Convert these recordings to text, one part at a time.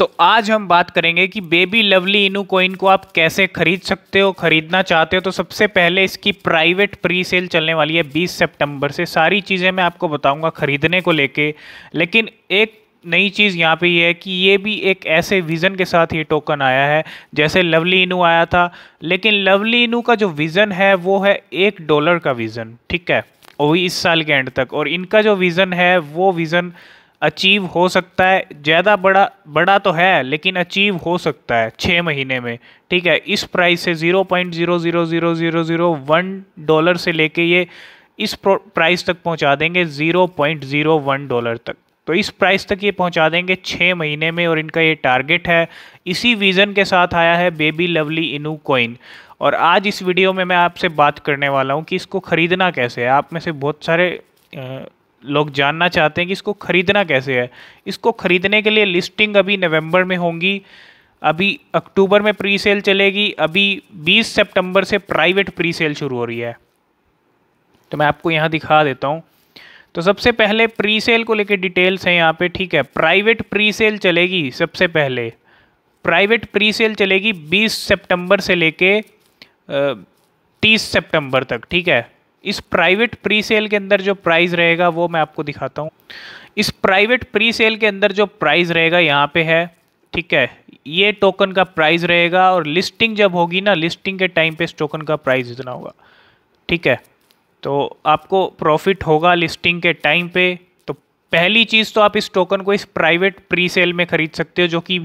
तो आज हम बात करेंगे कि बेबी लवली इनू कोइन को आप कैसे खरीद सकते हो खरीदना चाहते हो तो सबसे पहले इसकी प्राइवेट प्री सेल चलने वाली है 20 सितंबर से सारी चीज़ें मैं आपको बताऊंगा खरीदने को लेके लेकिन एक नई चीज़ यहाँ पे ये है कि ये भी एक ऐसे विज़न के साथ ये टोकन आया है जैसे लवली इनू आया था लेकिन लवली इनू का जो विज़न है वो है एक डॉलर का विज़न ठीक है वही इस साल के एंड तक और इनका जो विज़न है वो विज़न अचीव हो सकता है ज़्यादा बड़ा बड़ा तो है लेकिन अचीव हो सकता है छः महीने में ठीक है इस प्राइस से zero point zero zero zero zero zero one dollar से लेके ये इस प्राइस तक पहुंचा देंगे zero point zero one dollar तक तो इस प्राइस तक ये पहुंचा देंगे छः महीने में और इनका ये टारगेट है इसी विज़न के साथ आया है बेबी लवली इनू कोइन और आज इस वीडियो में मैं आपसे बात करने वाला हूँ कि इसको ख़रीदना कैसे है आप में से बहुत सारे आ, लोग जानना चाहते हैं कि इसको ख़रीदना कैसे है इसको ख़रीदने के लिए लिस्टिंग अभी नवंबर में होंगी अभी अक्टूबर में प्री सेल चलेगी अभी 20 सितंबर से प्राइवेट प्री सेल शुरू हो रही है तो मैं आपको यहाँ दिखा देता हूँ तो सबसे पहले प्री सेल को लेकर डिटेल्स हैं यहाँ पर ठीक है प्राइवेट प्री सेल चलेगी सबसे पहले प्राइवेट प्री सेल चलेगी 20 सितंबर से लेके 30 सितंबर तक ठीक है इस प्राइवेट प्री सेल के अंदर जो प्राइस रहेगा वो मैं आपको दिखाता हूँ इस प्राइवेट प्री सेल के अंदर जो प्राइस रहेगा यहाँ पे है ठीक है ये टोकन का प्राइस रहेगा और लिस्टिंग जब होगी ना लिस्टिंग के टाइम पे इस टोकन का प्राइस इतना होगा ठीक है तो आपको प्रॉफिट होगा लिस्टिंग के टाइम पे तो पहली चीज़ तो आप इस टोकन को इस प्राइवेट प्री सेल में ख़रीद सकते हो जो कि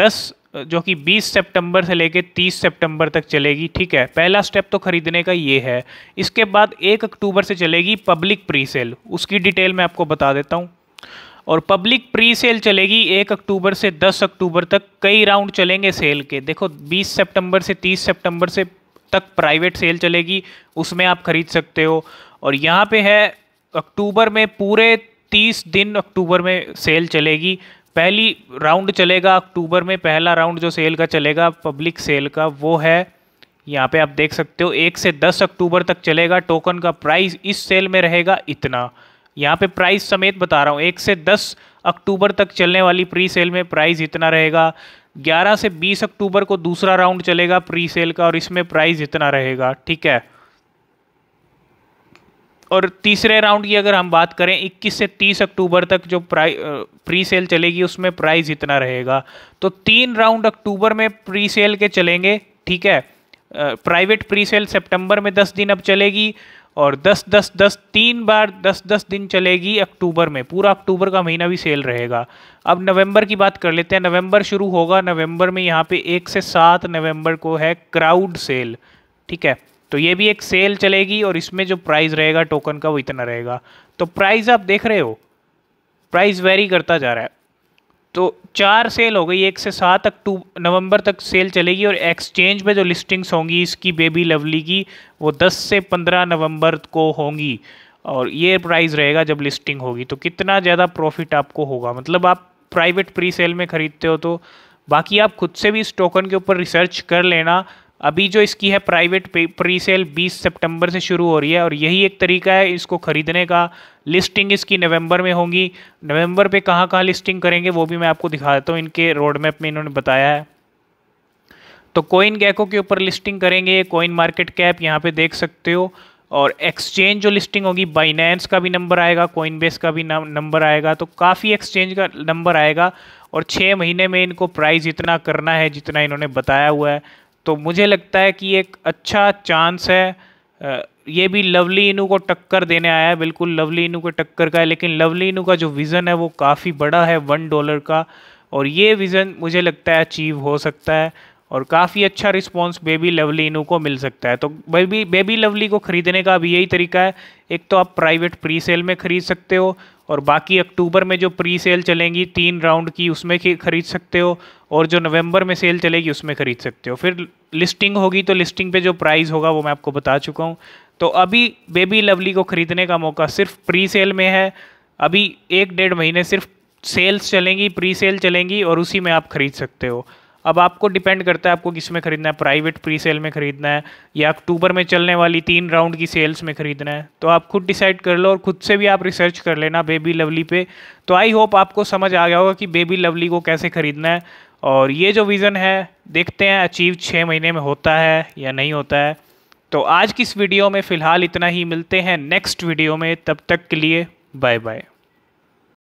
दस जो कि 20 सितंबर से लेकर 30 सितंबर तक चलेगी ठीक है पहला स्टेप तो खरीदने का ये है इसके बाद एक अक्टूबर से चलेगी पब्लिक प्री सेल उसकी डिटेल मैं आपको बता देता हूँ और पब्लिक प्री सेल चलेगी एक अक्टूबर से 10 अक्टूबर तक कई राउंड चलेंगे सेल के देखो 20 सितंबर से 30 सितंबर से तक प्राइवेट सेल चलेगी उसमें आप खरीद सकते हो और यहाँ पर है अक्टूबर में पूरे तीस दिन अक्टूबर में सेल चलेगी पहली राउंड चलेगा अक्टूबर में पहला राउंड जो सेल का चलेगा पब्लिक सेल का वो है यहाँ पे आप देख सकते हो एक से दस अक्टूबर तक चलेगा टोकन का प्राइस इस सेल में रहेगा इतना यहाँ पे प्राइस समेत बता रहा हूँ एक से दस अक्टूबर तक चलने वाली प्री सेल में प्राइस इतना रहेगा ग्यारह से बीस अक्टूबर को दूसरा राउंड चलेगा प्री सेल का और इसमें प्राइस इतना रहेगा ठीक है और तीसरे राउंड की अगर हम बात करें 21 से 30 अक्टूबर तक जो प्राइ प्री सेल चलेगी उसमें प्राइस इतना रहेगा तो तीन राउंड अक्टूबर में प्री सेल के चलेंगे ठीक है प्राइवेट प्री सेल सेप्टेम्बर में दस दिन अब चलेगी और दस दस दस तीन बार दस दस दिन चलेगी अक्टूबर में पूरा अक्टूबर का महीना भी सेल रहेगा अब नवंबर की बात कर लेते हैं नवंबर शुरू होगा नवंबर में यहाँ पे एक से सात नवंबर को है क्राउड सेल ठीक है तो ये भी एक सेल चलेगी और इसमें जो प्राइस रहेगा टोकन का वो इतना रहेगा तो प्राइस आप देख रहे हो प्राइस वेरी करता जा रहा है तो चार सेल हो गई एक से सात अक्टूबर नवंबर तक सेल चलेगी और एक्सचेंज में जो लिस्टिंग्स होंगी इसकी बेबी लवली की वो 10 से 15 नवंबर को होंगी और ये प्राइस रहेगा जब लिस्टिंग होगी तो कितना ज़्यादा प्रॉफिट आपको होगा मतलब आप प्राइवेट प्री सेल में ख़रीदते हो तो बाकी आप खुद से भी इस टोकन के ऊपर रिसर्च कर लेना अभी जो इसकी है प्राइवेट प्री सेल 20 सितंबर से शुरू हो रही है और यही एक तरीका है इसको ख़रीदने का लिस्टिंग इसकी नवंबर में होगी नवंबर पे कहाँ कहाँ लिस्टिंग करेंगे वो भी मैं आपको दिखा देता हूँ इनके रोड मैप में इन्होंने बताया है तो कोइन गैको के ऊपर लिस्टिंग करेंगे कोइन मार्केट कैप यहाँ पे देख सकते हो और एक्सचेंज जो लिस्टिंग होगी बाइनेंस का भी नंबर आएगा कोइन बेस का भी नंबर आएगा तो काफ़ी एक्सचेंज का नंबर आएगा और छः महीने में इनको प्राइस इतना करना है जितना इन्होंने बताया हुआ है तो मुझे लगता है कि एक अच्छा चांस है ये भी लवली इनू को टक्कर देने आया है बिल्कुल लवली इनू के टक्कर का है लेकिन लवली इनू का जो विज़न है वो काफ़ी बड़ा है वन डॉलर का और ये विज़न मुझे लगता है अचीव हो सकता है और काफ़ी अच्छा रिस्पांस बेबी लवली इनू को मिल सकता है तो बेबी बेबी लवली को ख़रीदने का अभी यही तरीका है एक तो आप प्राइवेट प्री सेल में ख़रीद सकते हो और बाकी अक्टूबर में जो प्री सेल चलेंगी तीन राउंड की उसमें खरीद सकते हो और जो नवंबर में सेल चलेगी उसमें खरीद सकते हो फिर लिस्टिंग होगी तो लिस्टिंग पे जो प्राइस होगा वो मैं आपको बता चुका हूँ तो अभी बेबी लवली को ख़रीदने का मौका सिर्फ प्री सेल में है अभी एक डेढ़ महीने सिर्फ सेल्स चलेंगी प्री सेल चलेंगी और उसी में आप ख़रीद सकते हो अब आपको डिपेंड करता है आपको किस में ख़रीदना है प्राइवेट प्री सेल में ख़रीदना है या अक्टूबर में चलने वाली तीन राउंड की सेल्स में ख़रीदना है तो आप खुद डिसाइड कर लो और खुद से भी आप रिसर्च कर लेना बेबी लवली पे तो आई होप आपको समझ आ गया होगा कि बेबी लवली को कैसे ख़रीदना है और ये जो विज़न है देखते हैं अचीव छः महीने में होता है या नहीं होता है तो आज की इस वीडियो में फ़िलहाल इतना ही मिलते हैं नेक्स्ट वीडियो में तब तक के लिए बाय बाय